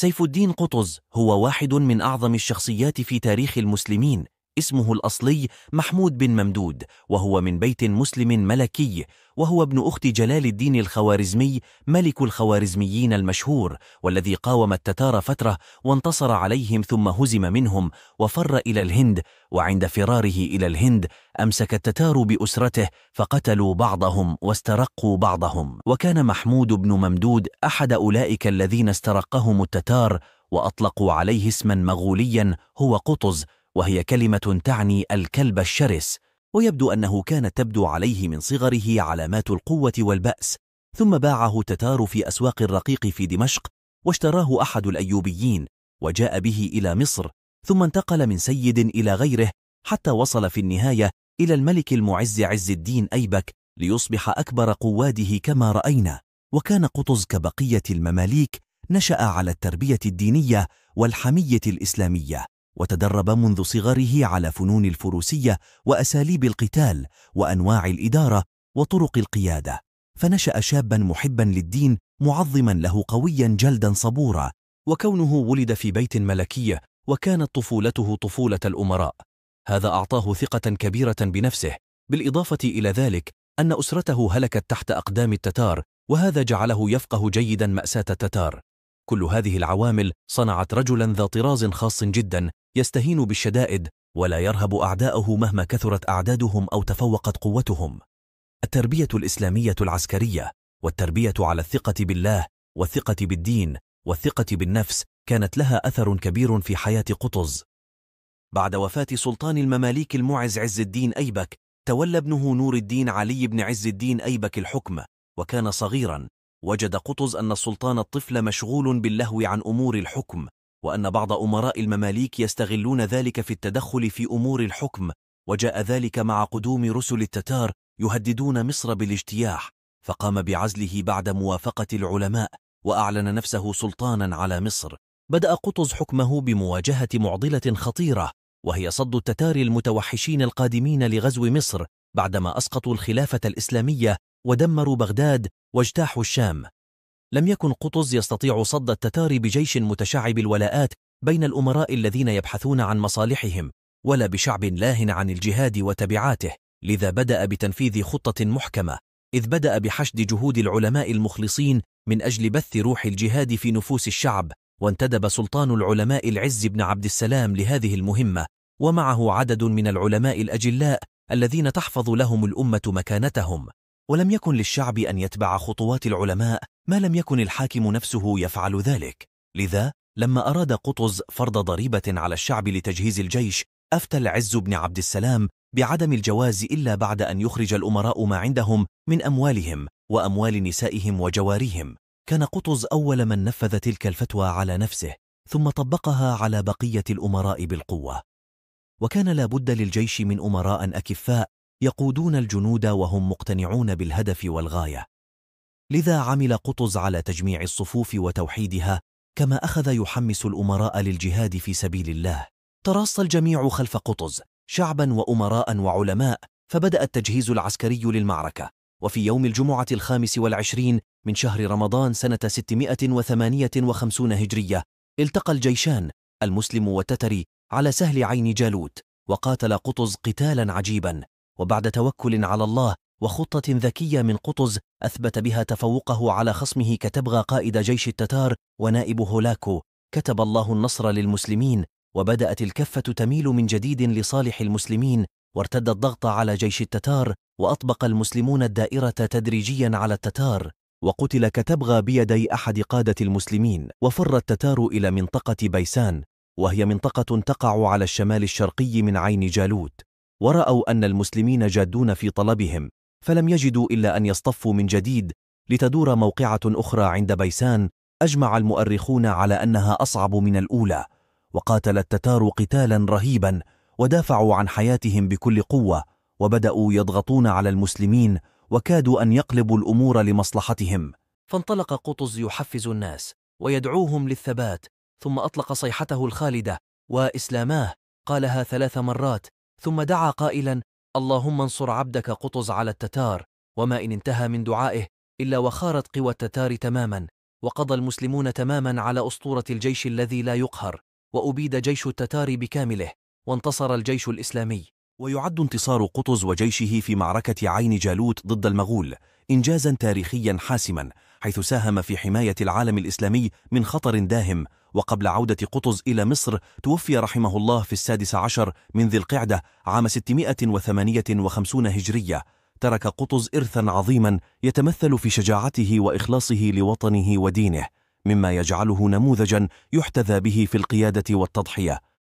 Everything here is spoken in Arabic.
سيف الدين قطز هو واحد من أعظم الشخصيات في تاريخ المسلمين اسمه الأصلي محمود بن ممدود وهو من بيت مسلم ملكي وهو ابن أخت جلال الدين الخوارزمي ملك الخوارزميين المشهور والذي قاوم التتار فترة وانتصر عليهم ثم هزم منهم وفر إلى الهند وعند فراره إلى الهند أمسك التتار بأسرته فقتلوا بعضهم واسترقوا بعضهم وكان محمود بن ممدود أحد أولئك الذين استرقهم التتار وأطلقوا عليه اسما مغوليا هو قطز وهي كلمة تعني الكلب الشرس ويبدو أنه كانت تبدو عليه من صغره علامات القوة والبأس ثم باعه تتار في أسواق الرقيق في دمشق واشتراه أحد الأيوبيين وجاء به إلى مصر ثم انتقل من سيد إلى غيره حتى وصل في النهاية إلى الملك المعز عز الدين أيبك ليصبح أكبر قواده كما رأينا وكان قطز كبقية المماليك نشأ على التربية الدينية والحمية الإسلامية وتدرب منذ صغره على فنون الفروسية وأساليب القتال وأنواع الإدارة وطرق القيادة فنشأ شابا محبا للدين معظما له قويا جلدا صبورا وكونه ولد في بيت ملكية وكانت طفولته طفولة الأمراء هذا أعطاه ثقة كبيرة بنفسه بالإضافة إلى ذلك أن أسرته هلكت تحت أقدام التتار وهذا جعله يفقه جيدا مأساة التتار كل هذه العوامل صنعت رجلا ذا طراز خاص جدا يستهين بالشدائد ولا يرهب أعداءه مهما كثرت أعدادهم أو تفوقت قوتهم التربية الإسلامية العسكرية والتربية على الثقة بالله والثقة بالدين والثقة بالنفس كانت لها أثر كبير في حياة قطز بعد وفاة سلطان المماليك المعز عز الدين أيبك تولى ابنه نور الدين علي بن عز الدين أيبك الحكم وكان صغيرا وجد قطز أن السلطان الطفل مشغول باللهو عن أمور الحكم وأن بعض أمراء المماليك يستغلون ذلك في التدخل في أمور الحكم وجاء ذلك مع قدوم رسل التتار يهددون مصر بالاجتياح فقام بعزله بعد موافقة العلماء وأعلن نفسه سلطانا على مصر بدأ قطز حكمه بمواجهة معضلة خطيرة وهي صد التتار المتوحشين القادمين لغزو مصر بعدما أسقطوا الخلافة الإسلامية ودمروا بغداد واجتاحوا الشام لم يكن قطز يستطيع صد التتار بجيش متشعب الولاءات بين الأمراء الذين يبحثون عن مصالحهم ولا بشعب لاه عن الجهاد وتبعاته لذا بدأ بتنفيذ خطة محكمة إذ بدأ بحشد جهود العلماء المخلصين من أجل بث روح الجهاد في نفوس الشعب وانتدب سلطان العلماء العز بن عبد السلام لهذه المهمة ومعه عدد من العلماء الأجلاء الذين تحفظ لهم الأمة مكانتهم ولم يكن للشعب أن يتبع خطوات العلماء ما لم يكن الحاكم نفسه يفعل ذلك لذا لما أراد قطز فرض ضريبة على الشعب لتجهيز الجيش أفتى العز بن عبد السلام بعدم الجواز إلا بعد أن يخرج الأمراء ما عندهم من أموالهم وأموال نسائهم وجواريهم كان قطز أول من نفذ تلك الفتوى على نفسه ثم طبقها على بقية الأمراء بالقوة وكان لا بد للجيش من أمراء أكفاء يقودون الجنود وهم مقتنعون بالهدف والغاية لذا عمل قطز على تجميع الصفوف وتوحيدها كما أخذ يحمس الأمراء للجهاد في سبيل الله تراص الجميع خلف قطز شعبا وأمراء وعلماء فبدأ التجهيز العسكري للمعركة وفي يوم الجمعة الخامس والعشرين من شهر رمضان سنة 658 هجرية التقى الجيشان المسلم والتتري على سهل عين جالوت وقاتل قطز قتالا عجيبا وبعد توكل على الله وخطة ذكية من قطز أثبت بها تفوقه على خصمه كتبغى قائد جيش التتار ونائب هولاكو كتب الله النصر للمسلمين وبدأت الكفة تميل من جديد لصالح المسلمين وارتد الضغط على جيش التتار وأطبق المسلمون الدائرة تدريجيا على التتار وقتل كتبغى بيدي أحد قادة المسلمين وفر التتار إلى منطقة بيسان وهي منطقة تقع على الشمال الشرقي من عين جالوت ورأوا أن المسلمين جادون في طلبهم فلم يجدوا إلا أن يصطفوا من جديد لتدور موقعة أخرى عند بيسان أجمع المؤرخون على أنها أصعب من الأولى وقاتل التتار قتالا رهيبا ودافعوا عن حياتهم بكل قوة وبدأوا يضغطون على المسلمين وكادوا أن يقلبوا الأمور لمصلحتهم فانطلق قطز يحفز الناس ويدعوهم للثبات ثم أطلق صيحته الخالدة وإسلاماه قالها ثلاث مرات ثم دعا قائلا اللهم انصر عبدك قطز على التتار وما إن انتهى من دعائه إلا وخارت قوى التتار تماما وقضى المسلمون تماما على أسطورة الجيش الذي لا يقهر وأبيد جيش التتار بكامله وانتصر الجيش الإسلامي ويعد انتصار قطز وجيشه في معركة عين جالوت ضد المغول إنجازا تاريخيا حاسما حيث ساهم في حماية العالم الإسلامي من خطر داهم وقبل عودة قطز إلى مصر توفي رحمه الله في السادس عشر من ذي القعدة عام 658 هجرية ترك قطز إرثا عظيما يتمثل في شجاعته وإخلاصه لوطنه ودينه مما يجعله نموذجا يحتذى به في القيادة والتضحية